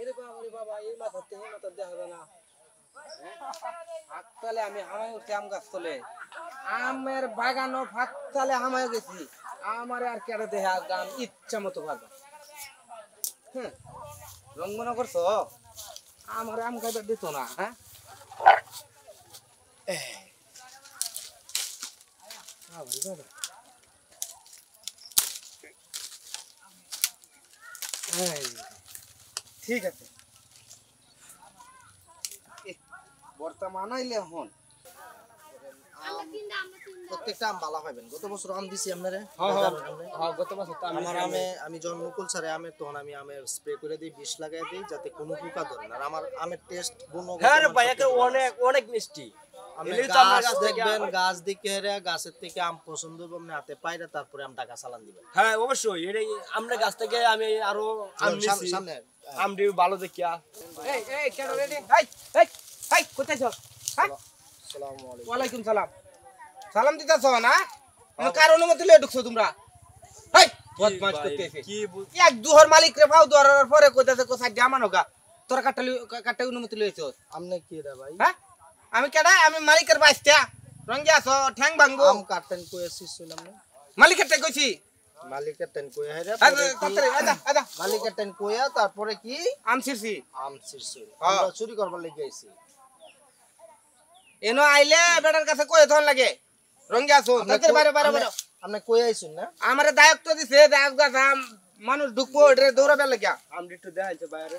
এর আমি আমায় উঠছি আম গাছ আমের বাগানও ফাঁকতালে আমায় গেছি আমারে আর কেটে দেহা গান ইচ্ছা মতো ভাগা হ্যাঁ রঙ্গনা করছো আমার আম খাইতে দিত না হ্যাঁ হ্যাঁ ঠিক আছে বর্তমান আইলে হন প্রত্যেকটা আম বালা পাবেন গত বছর আম হ্যাঁ, হ্যাঁ। হ্যাঁ, আমি যখন তখন আমি আমের স্প্রে করে দিই বিষ দিই যাতে আমার আমের টেস্ট অনেক অনেক মিষ্টি গাছের থেকে আম পছন্দ তারপরে হ্যাঁ, অবশ্যই আমি সালাম দিতে না কার অনুমতি লয়ে ঢুকছো তোমরা এক দুহর মালিক রে ভাও দরার পরে কোথায় কোথায় জামানো গা তোর কাটা কাটাই অনুমতি লইছো আমনে কি রে ভাই হ্যাঁ আমি কেডা আমি মালিকের বাইস্তা রঙ্গে আসো ঠ্যাং ভাঙবো আম কাটেন কই আসিস শুনলাম মালিকের তে কইছি মালিকের টেন কই হে রে আদা আদা মালিকের টেন কইয়া তারপরে কি আম ছিরছি আম ছিরছি আমরা চুরি করবার লাগি আইছি এনো আইলে বেটার কাছে কই ধন লাগে রঙ্গে আসো তাদের বাইরে বাইরে বাইরে আপনি কই আইছুন না আমারে দায়ক দিছে দায়ক গাছ মানুষ ঢুকবো ওইটারে দৌড়াবে লাগিয়া আমি একটু দেখাইছে বাইরে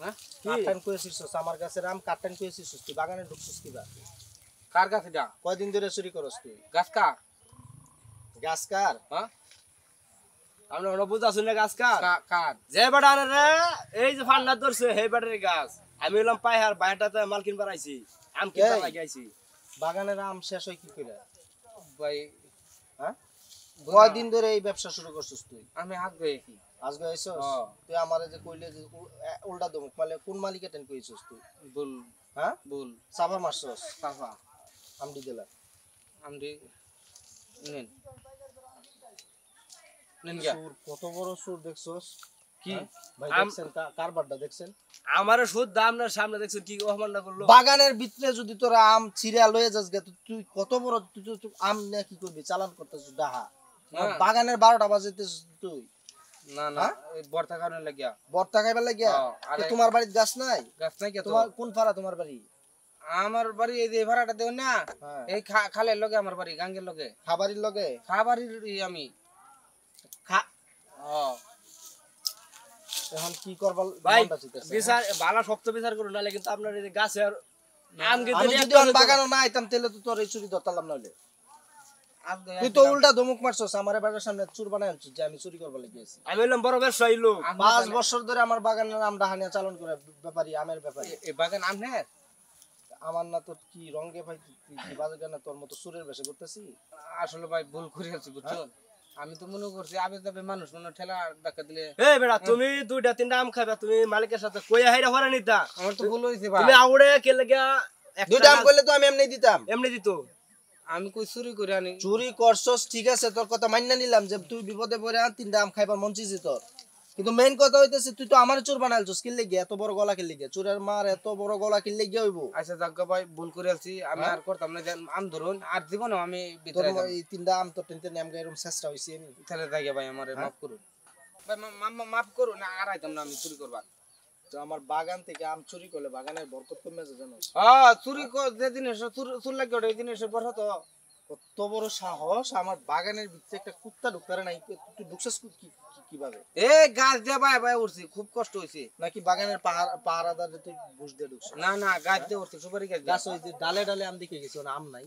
হ্যাঁ কাটটান করে আমার কাছে রাম কাটটান করে শিরছস তুই বাগানে ঢুকছস কিবা কার গাছ এটা কয়দিন ধরে চুরি করস তুই গাছ কার গাছ কার হ্যাঁ আমরা ওরা বুঝাছুন না গাছ কার কার যে বেটার রে এই যে ফান্না ধরছে হে বেটার গাছ আমি হলাম পাইহার বাইরটাতে মাল কিনবার আইছি আম কিনবার লাগাইছি বাগানের আম শেষ হয় কি করে ভাই হ্যাঁ কয়দিন ধরে এই ব্যবসা শুরু করছিস তুই আমি আগে কি আজকে আইছস তুই আমারে যে কইলে যে উল্টা দমক মানে কোন মালিক টেন কইছিস তুই বল হ্যাঁ বল সাবা মারছস সাবা আমডি দিলা আমডি নেন নেন গা সুর কত বড় সুর দেখছস কি হ্যাঁ? ভাই দেখছেন কারবারটা দেখছেন আমারে সুদ দাম না সামনে দেখছেন কি অপমানটা করলো বাগানের ভিতরে যদি তোরা আম ছিঁড়া লয়ে যাস গে তুই কত বড় তুই তো আম না কি করবি চালান করতেছ ডাহা বাগানের বারোটা বাজে তুই না না হ্যাঁ? বর্তা খাওয়ানোর লাগিয়া বর্তা খাইবার লাগিয়া হ্যাঁ, তোমার বাড়ির গাছ নাই গাছ নাই তোমার কোন তোমার বাড়ি আমার বাড়ি এই যে ভাড়াটা দেও না হ্যাঁ। এই খালের লগে আমার বাড়ি গাঙ্গের লগে খাবারির লগে খাবারির আমি খা এখন কি করবা ভাই বিচার শক্ত বিচার করুন নাহলে কিন্তু আপনার এই গাছের আম কিন্তু বাগানও না আইতাম তাহলে তো তোর এই চুরি ধরতাম নাহলে তুই তো উল্টা ধমুক মারছস আমার সামনে চুর বানাই আনছিস যে আমি চুরি লেগে আছি আমি বড় লোক পাঁচ বছর ধরে আমার বাগানের ডাহানিয়া চালন করে ব্যাপারী আমের ব্যাপারী এই বাগান আমার না তো কি ভাই বাজার না তোর মতো সুরের বেশে করতেছি আসলে ভাই ভুল করে আছি বুঝছো হ্যাঁ। আমি তো মনে করছি আবে তবে মানুষ মনে ঠেলা ডাকা দিলে বেড়া তুমি দুইটা তিনটা আম খাবে তুমি মালিকের সাথে কই হাইরা হরা নিতা আমার তো ভুল হইছে ভাই তুমি আউড়ে কে লাগা দুইটা আম করলে তো আমি এমনি দিতাম এমনি দিত আমি কই চুরি করে আনি চুরি করছস ঠিক আছে তোর কথা মাইনা নিলাম যে তুই বিপদে পড়ে আন তিনটা আম খাইবার মন চিজি তোর কিন্তু মেইন কথা হইতেছে তুই তো আমার চোর বানাইছস কি লাগি এত বড় গলা কি লাগি চোরের মার এত বড় গলা কি লাগি হইব আচ্ছা জাগ্গা ভাই ভুল করে আছি আমি হ্যাঁ? আর করতাম না আম ধরুন আর জীবনে আমি ভিতরে যাব এই তিনটা আম তো টেনতে নাম গায়রম চেষ্টা হইছে আমি তাহলে জায়গা ভাই আমারে হ্যাঁ? মাফ করুন ভাই মাফ করুন আর আইতাম না আমি চুরি করবা হ্যাঁ, সাহস বাগানের ভিতরে একটা কুত্তা নাই এ গাছ বাই উঠছি খুব কষ্ট হয়েছে নাকি বাগানের পাহাড় ঘুষ দিয়ে না না গাছ দিয়ে উঠছি সুপারি গাছ গাছ ডালে ডালে আম দেখে গেছি আম নাই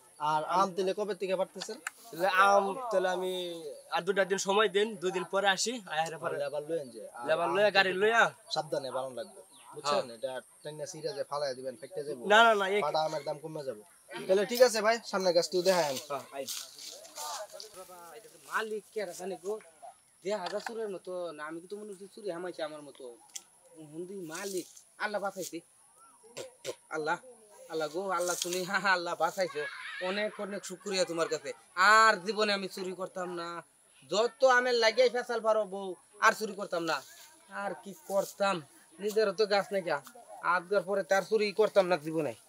আর আম তেলে কবে থেকে পারতেছেন আম তাহলে আমি আর দুটা দিন সময় দিন দুই দিন পরে আসি লেবার লইয়েন যে লেবার লইয়া গাড়ি লইয়া সাবধানে ভালো লাগবে হ্যাঁ। ঠিক আছে ভাই সামনে হ্যাঁ, মালিক কে গো মতো না আমি তো মনে চুরি হামাইছে আমার মতো মালিক আল্লাহ আল্লাহ আল্লাহ গো আল্লাহ তুমি হা আল্লাহ বাঁচাইছো অনেক অনেক শুক্রিয়া তোমার কাছে আর জীবনে আমি চুরি করতাম না যত আমের লাগিয়ে ফেসাল পারো বউ আর চুরি করতাম না আর কি করতাম নিজের তো গাছ নাকি আজকের পরে তার চুরি করতাম না জীবনে